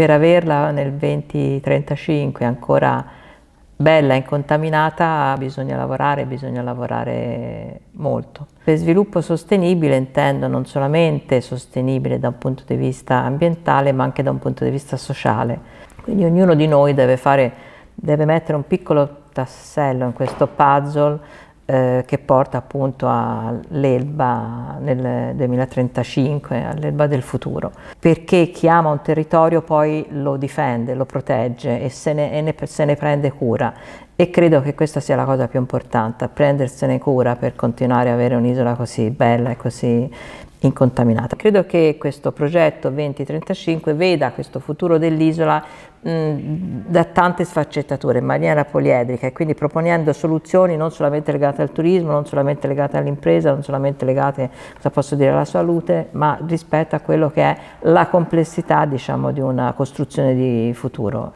per averla nel 2035 ancora bella, incontaminata, bisogna lavorare, bisogna lavorare molto. Per sviluppo sostenibile intendo non solamente sostenibile da un punto di vista ambientale, ma anche da un punto di vista sociale. Quindi ognuno di noi deve, fare, deve mettere un piccolo tassello in questo puzzle eh, che porta appunto all'Elba nel 2035, all'Elba del futuro, perché chi ama un territorio poi lo difende, lo protegge e se ne, e ne, se ne prende cura e credo che questa sia la cosa più importante, prendersene cura per continuare ad avere un'isola così bella e così incontaminata. Credo che questo progetto 2035 veda questo futuro dell'isola da tante sfaccettature in maniera poliedrica e quindi proponendo soluzioni non solamente legate al turismo, non solamente legate all'impresa, non solamente legate dire, alla salute, ma rispetto a quello che è la complessità diciamo, di una costruzione di futuro.